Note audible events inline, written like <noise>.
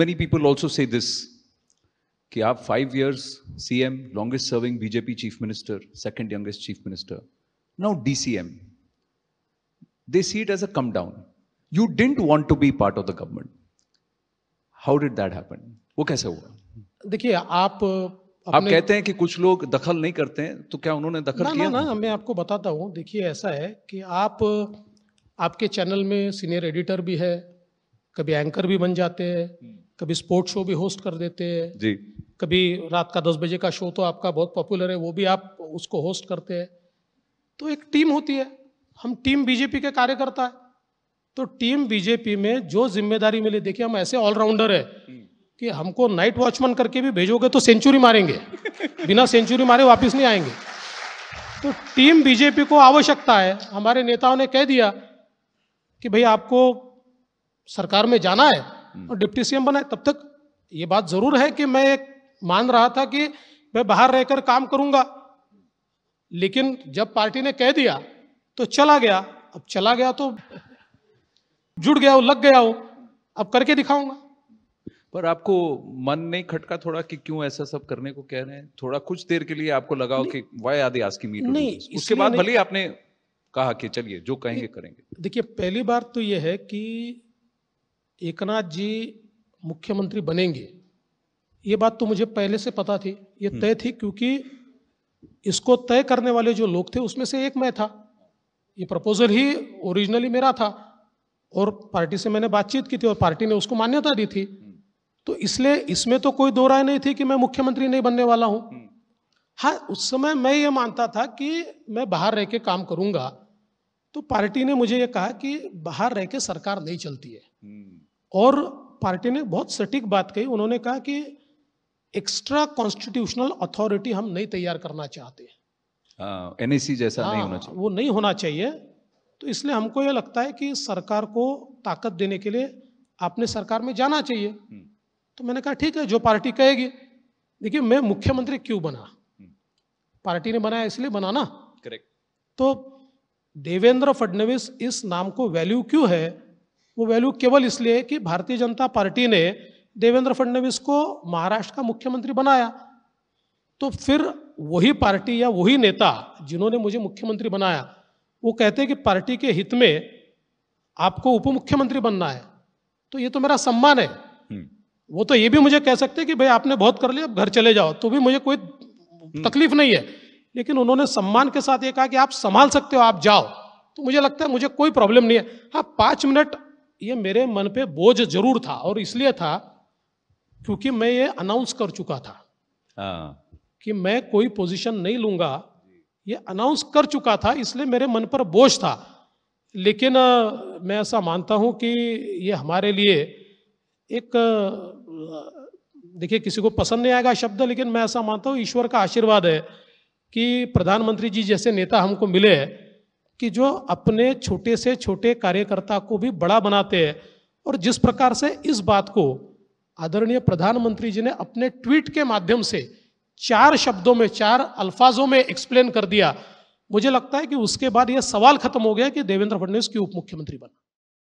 Many people also say this कि आप five years CM longest serving BJP chief minister second youngest chief minister now DCM they see it as a come down you didn't want to be part of the government how did that happen वो कैसे हुआ देखिए आप आप कहते हैं कि कुछ लोग दखल नहीं करते हैं तो क्या उन्होंने दखल ना, किया ना, ना मैं आपको बताता हूँ देखिए ऐसा है कि आप आपके चैनल में सीनियर एडिटर भी है कभी एंकर भी बन जाते हैं हम्म। कभी स्पोर्ट्स शो भी होस्ट कर देते हैं जी कभी रात का दस बजे का शो तो आपका बहुत पॉपुलर है वो भी आप उसको होस्ट करते हैं तो एक टीम होती है हम टीम बीजेपी के कार्यकर्ता है तो टीम बीजेपी में जो जिम्मेदारी मिले देखिए हम ऐसे ऑलराउंडर है हम्म। कि हमको नाइट वॉचमैन करके भी भेजोगे तो सेंचुरी मारेंगे <laughs> बिना सेंचुरी मारे वापस नहीं आएंगे तो टीम बीजेपी को आवश्यकता है हमारे नेताओं ने कह दिया कि भाई आपको सरकार में जाना है हम्म। और डिप्टी सीएम बना है तब तक ये बात जरूर है कि मैं एक मान रहा था कि मैं बाहर रहकर काम करूंगा लेकिन जब पार्टी ने कह दिया तो चला गया अब चला गया तो जुड़ गया हो लग गया हो अब करके दिखाऊंगा पर आपको मन नहीं खटका थोड़ा कि क्यों ऐसा सब करने को कह रहे हैं थोड़ा कुछ देर के लिए आपको लगा कि वाई आदि आज की मीटिंग नहीं उसके बाद भले आपने कहा कि चलिए जो कहेंगे करेंगे देखिए पहली बार तो यह है कि एकनाथ जी मुख्यमंत्री बनेंगे ये बात तो मुझे पहले से पता थी ये हम्म। तय थी क्योंकि इसको तय करने वाले जो लोग थे उसमें से एक मैं था ये प्रपोजल ही ओरिजिनली मेरा था और पार्टी से मैंने बातचीत की थी और पार्टी ने उसको मान्यता दी थी हम्म। तो इसलिए इसमें तो कोई दो राय नहीं थी कि मैं मुख्यमंत्री नहीं बनने वाला हूं हम्म। हाँ उस समय मैं ये मानता था कि मैं बाहर रह के काम करूंगा तो पार्टी ने मुझे ये कहा कि बाहर रह के सरकार नहीं चलती है और पार्टी ने बहुत सटीक बात कही उन्होंने कहा कि एक्स्ट्रा कॉन्स्टिट्यूशनल अथॉरिटी हम नहीं तैयार करना चाहते एन हाँ, जैसा आ, नहीं हाँ, होना चाहिए वो नहीं होना चाहिए तो इसलिए हमको ये लगता है कि सरकार को ताकत देने के लिए आपने सरकार में जाना चाहिए हम्म। तो मैंने कहा ठीक है जो पार्टी कहेगी देखिए मैं मुख्यमंत्री क्यों बना हम्म। पार्टी ने बनाया इसलिए बना ना करेक्ट तो देवेंद्र फडणवीस इस नाम को वैल्यू क्यों है वो वैल्यू केवल इसलिए कि भारतीय जनता पार्टी ने देवेंद्र फडणवीस को महाराष्ट्र का मुख्यमंत्री बनाया तो फिर वही पार्टी या वही नेता जिन्होंने मुझे मुख्यमंत्री बनाया वो कहते हैं कि पार्टी के हित में आपको उप मुख्यमंत्री बनना है तो ये तो मेरा सम्मान है हम्म। वो तो ये भी मुझे कह सकते कि भाई आपने बहुत कर लिया अब घर चले जाओ तो भी मुझे कोई हम्म। तकलीफ नहीं है लेकिन उन्होंने सम्मान के साथ ये कहा कि आप संभाल सकते हो आप जाओ तो मुझे लगता है मुझे कोई प्रॉब्लम नहीं है हाँ पाँच मिनट ये मेरे मन पे बोझ जरूर था और इसलिए था क्योंकि मैं ये अनाउंस कर चुका था आ, हाँ। कि मैं कोई पोजीशन नहीं लूंगा ये अनाउंस कर चुका था इसलिए मेरे मन पर बोझ था लेकिन मैं ऐसा मानता हूं कि ये हमारे लिए एक देखिए किसी को पसंद नहीं आएगा शब्द लेकिन मैं ऐसा मानता हूँ ईश्वर का आशीर्वाद है कि प्रधानमंत्री जी जैसे नेता हमको मिले कि जो अपने छोटे से छोटे कार्यकर्ता को भी बड़ा बनाते हैं और जिस प्रकार से इस बात को आदरणीय प्रधानमंत्री जी ने अपने ट्वीट के माध्यम से चार शब्दों में चार अल्फाजों में एक्सप्लेन कर दिया मुझे लगता है कि उसके बाद यह सवाल खत्म हो गया कि देवेंद्र फडणवीस क्यों उप मुख्यमंत्री बना